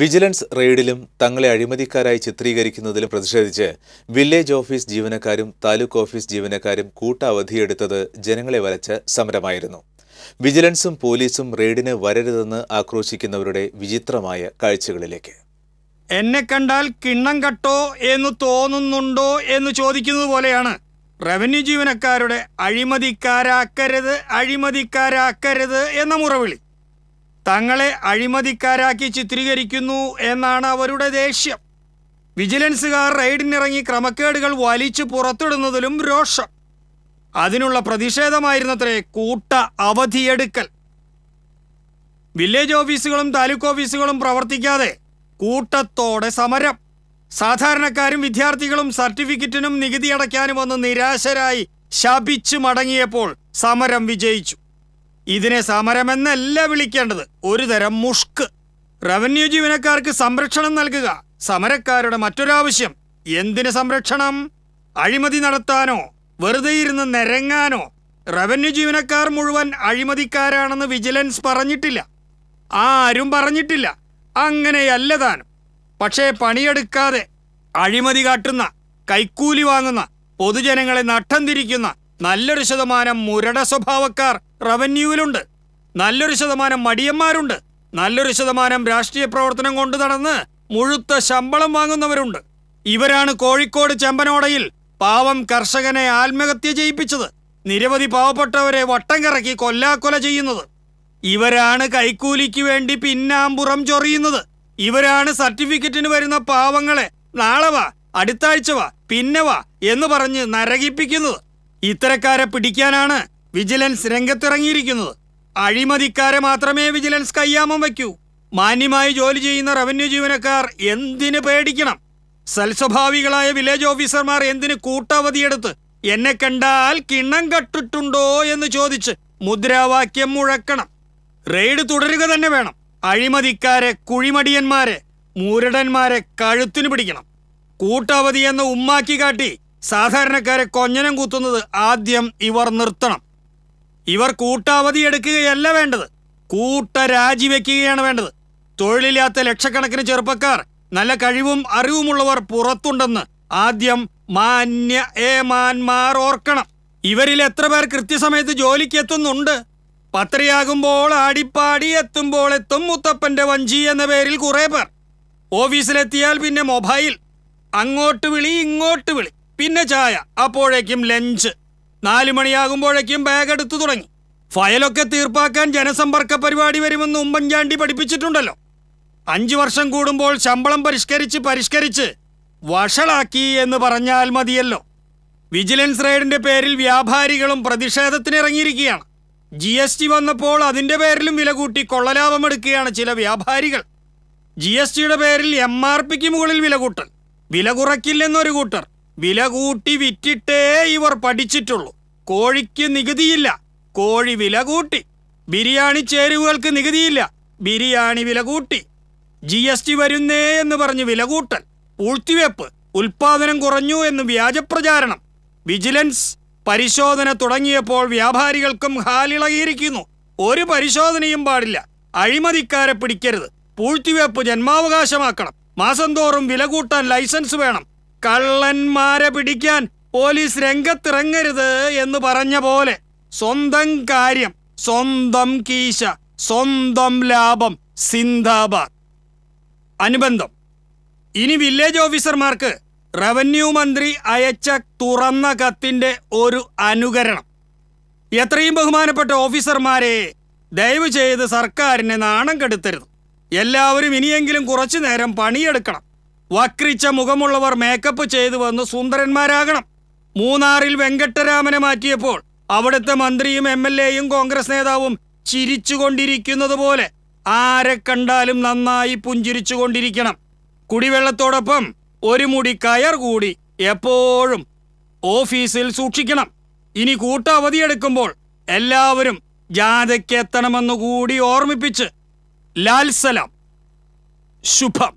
vigilance റെയ്ഡിലും തങ്ങളെ അഴിമതിക്കാരായി ചിത്രീകരിക്കുന്നതിലും പ്രതിഷേധിച്ച് village office ജീവനക്കാരും താലൂക്ക് ഓഫീസ് ജീവനക്കാരും കൂട്ട അവധിയെടുത്തത് ജനങ്ങളെ വലച്ച സമരമായിരുന്നു വിജിലൻസും പോലീസും റെയ്ഡിന് വരരുതെന്ന് ആക്രോശിക്കുന്നവരുടെ വിചിത്രമായ കാഴ്ചകളിലേക്ക് എന്നെ കണ്ടാൽ കിണ്ണം കട്ടോ എന്ന് തോന്നുന്നുണ്ടോ എന്ന് ചോദിക്കുന്നത് പോലെയാണ് റവന്യൂ ജീവനക്കാരുടെ അഴിമതിക്കാരാക്കരുത് അഴിമതിക്കാരാക്കരുത് എന്ന മുറവിളി തങ്ങളെ അഴിമതിക്കാരാക്കി ചിത്രീകരിക്കുന്നു എന്നാണ് അവരുടെ ദേഷ്യം വിജിലൻസുകാർ റെയ്ഡിനിറങ്ങി ക്രമക്കേടുകൾ വലിച്ചു പുറത്തിടുന്നതിലും രോഷം അതിനുള്ള പ്രതിഷേധമായിരുന്നത്രേ കൂട്ട അവധിയെടുക്കൽ വില്ലേജ് ഓഫീസുകളും താലൂക്ക് ഓഫീസുകളും പ്രവർത്തിക്കാതെ കൂട്ടത്തോടെ സമരം സാധാരണക്കാരും വിദ്യാർത്ഥികളും സർട്ടിഫിക്കറ്റിനും നികുതി അടയ്ക്കാനുമൊന്ന് നിരാശരായി ശപിച്ചു മടങ്ങിയപ്പോൾ സമരം വിജയിച്ചു ഇതിനെ സമരമെന്നല്ല വിളിക്കേണ്ടത് ഒരു തരം മുഷ്ക് റവന്യൂ ജീവനക്കാർക്ക് സംരക്ഷണം നൽകുക സമരക്കാരുടെ മറ്റൊരാവശ്യം എന്തിന് സംരക്ഷണം അഴിമതി നടത്താനോ വെറുതെ ഇരുന്ന് നിരങ്ങാനോ റവന്യൂ ജീവനക്കാർ മുഴുവൻ അഴിമതിക്കാരാണെന്ന് വിജിലൻസ് പറഞ്ഞിട്ടില്ല ആരും പറഞ്ഞിട്ടില്ല അങ്ങനെയല്ല താനും പക്ഷേ പണിയെടുക്കാതെ അഴിമതി കാട്ടുന്ന കൈക്കൂലി വാങ്ങുന്ന പൊതുജനങ്ങളെ നട്ടം തിരിക്കുന്ന നല്ലൊരു ശതമാനം മുരട സ്വഭാവക്കാർ റവന്യൂവിലുണ്ട് നല്ലൊരു ശതമാനം മടിയന്മാരുണ്ട് നല്ലൊരു ശതമാനം രാഷ്ട്രീയ പ്രവർത്തനം കൊണ്ട് നടന്ന് മുഴുത്ത ശമ്പളം വാങ്ങുന്നവരുണ്ട് ഇവരാണ് കോഴിക്കോട് ചെമ്പനോടയിൽ പാവം കർഷകനെ ആത്മഹത്യ ചെയ്യിപ്പിച്ചത് നിരവധി പാവപ്പെട്ടവരെ വട്ടം കറക്കി കൊല്ലാക്കൊല ചെയ്യുന്നത് ഇവരാണ് കൈക്കൂലിക്ക് വേണ്ടി പിന്നാമ്പുറം ചൊറിയുന്നത് ഇവരാണ് സർട്ടിഫിക്കറ്റിന് വരുന്ന പാവങ്ങളെ നാളെ വാ അടുത്താഴ്ച വാ പിന്നെ വാ എന്ന് പറഞ്ഞ് നരകിപ്പിക്കുന്നത് ഇത്തരക്കാരെ പിടിക്കാനാണ് വിജിലൻസ് രംഗത്തിറങ്ങിയിരിക്കുന്നത് അഴിമതിക്കാരെ മാത്രമേ വിജിലൻസ് കയ്യാമം വയ്ക്കൂ മാന്യമായി ജോലി ചെയ്യുന്ന റവന്യൂ ജീവനക്കാർ എന്തിന് പേടിക്കണം സൽസ്വഭാവികളായ വില്ലേജ് ഓഫീസർമാർ എന്തിന് കൂട്ടവധിയെടുത്ത് എന്നെ കണ്ടാൽ കിണ്ണം കട്ടിട്ടുണ്ടോ എന്ന് ചോദിച്ച് മുദ്രാവാക്യം മുഴക്കണം റെയ്ഡ് തുടരുക തന്നെ വേണം അഴിമതിക്കാരെ കുഴിമടിയന്മാരെ മൂരടന്മാരെ കഴുത്തിനു പിടിക്കണം കൂട്ടവധി എന്ന് ഉമ്മാക്കി കാട്ടി സാധാരണക്കാരെ കൊഞ്ഞനം കൂത്തുന്നത് ആദ്യം ഇവർ നിർത്തണം ഇവർ കൂട്ടാവധി എടുക്കുകയല്ല വേണ്ടത് കൂട്ട രാജിവെക്കുകയാണ് വേണ്ടത് തൊഴിലില്ലാത്ത ലക്ഷക്കണക്കിന് ചെറുപ്പക്കാർ നല്ല കഴിവും അറിവുമുള്ളവർ പുറത്തുണ്ടെന്ന് ആദ്യം മാന്യ ഏമാന്മാർ ഓർക്കണം ഇവരിൽ എത്ര പേർ കൃത്യസമയത്ത് ജോലിക്ക് എത്തുന്നുണ്ട് പത്രയാകുമ്പോൾ ആടിപ്പാടി എത്തുമ്പോൾ എത്തും മുത്തപ്പന്റെ വഞ്ചി എന്ന പേരിൽ കുറേ പേർ ഓഫീസിലെത്തിയാൽ പിന്നെ മൊബൈൽ അങ്ങോട്ട് വിളി ഇങ്ങോട്ട് വിളി പിന്നെ ചായ അപ്പോഴേക്കും ലഞ്ച് നാലു മണിയാകുമ്പോഴേക്കും ബാഗ് എടുത്തു തുടങ്ങി ഫയലൊക്കെ തീർപ്പാക്കാൻ ജനസമ്പർക്ക പരിപാടി വരുമെന്ന് ഉമ്മൻചാണ്ടി പഠിപ്പിച്ചിട്ടുണ്ടല്ലോ അഞ്ചു വർഷം കൂടുമ്പോൾ ശമ്പളം പരിഷ്കരിച്ച് പരിഷ്കരിച്ച് വഷളാക്കി എന്ന് പറഞ്ഞാൽ മതിയല്ലോ വിജിലൻസ് റെയ്ഡിന്റെ പേരിൽ വ്യാപാരികളും പ്രതിഷേധത്തിനിറങ്ങിയിരിക്കുകയാണ് ജി എസ് ടി വന്നപ്പോൾ അതിന്റെ പേരിലും വില കൂട്ടി കൊള്ളലാഭം എടുക്കുകയാണ് ചില വ്യാപാരികൾ ജി എസ് ടിയുടെ പേരിൽ എം ആർ പിക്ക് മുകളിൽ വില കൂട്ടൽ വില കുറയ്ക്കില്ലെന്നൊരു കൂട്ടർ വില കൂട്ടി വിറ്റിട്ടേ ഇവർ പഠിച്ചിട്ടുള്ളൂ കോഴിക്ക് നികുതിയില്ല കോഴി വില കൂട്ടി ബിരിയാണി ചേരുവകൾക്ക് നികുതിയില്ല ബിരിയാണി വില കൂട്ടി ജി എസ് ടി വരുന്നേ എന്ന് പറഞ്ഞ് വില കൂട്ടൽ പൂഴ്ത്തിവെപ്പ് ഉൽപാദനം കുറഞ്ഞു എന്ന് വ്യാജപ്രചാരണം വിജിലൻസ് പരിശോധന തുടങ്ങിയപ്പോൾ വ്യാപാരികൾക്കും ഹാലിളകിയിരിക്കുന്നു ഒരു പരിശോധനയും പാടില്ല അഴിമതിക്കാരെ പിടിക്കരുത് പൂഴ്ത്തിവെപ്പ് ജന്മാവകാശമാക്കണം മാസം തോറും വില കൂട്ടാൻ ലൈസൻസ് വേണം കള്ളന്മാരെ പിടിക്കാൻ പോലീസ് രംഗത്തിറങ്ങരുത് എന്ന് പറഞ്ഞ പോലെ സ്വന്തം കാര്യം സ്വന്തം കീശ സ്വന്തം ലാഭം സിന്ദാബാദ് അനുബന്ധം ഇനി വില്ലേജ് ഓഫീസർമാർക്ക് റവന്യൂ മന്ത്രി അയച്ച തുറന്ന കത്തിന്റെ ഒരു അനുകരണം എത്രയും ബഹുമാനപ്പെട്ട ഓഫീസർമാരെ ദയവ് ചെയ്ത് സർക്കാരിനെ നാണം കെടുത്തരുത് എല്ലാവരും ഇനിയെങ്കിലും കുറച്ചു നേരം പണിയെടുക്കണം വക്രിച്ച മുഖമുള്ളവർ മേക്കപ്പ് ചെയ്തു വന്ന് സുന്ദരന്മാരാകണം മൂന്നാറിൽ വെങ്കട്ടരാമനെ മാറ്റിയപ്പോൾ അവിടുത്തെ മന്ത്രിയും എം എൽ എയും കോൺഗ്രസ് നേതാവും ചിരിച്ചുകൊണ്ടിരിക്കുന്നത് പോലെ ആരെ കണ്ടാലും നന്നായി പുഞ്ചിരിച്ചുകൊണ്ടിരിക്കണം കുടിവെള്ളത്തോടൊപ്പം ഒരു മുടി കയർ കൂടി എപ്പോഴും ഓഫീസിൽ സൂക്ഷിക്കണം ഇനി കൂട്ടവധിയെടുക്കുമ്പോൾ എല്ലാവരും ജാഥയ്ക്ക് എത്തണമെന്നു കൂടി ഓർമ്മിപ്പിച്ച് ലാൽസലാം ശുഭം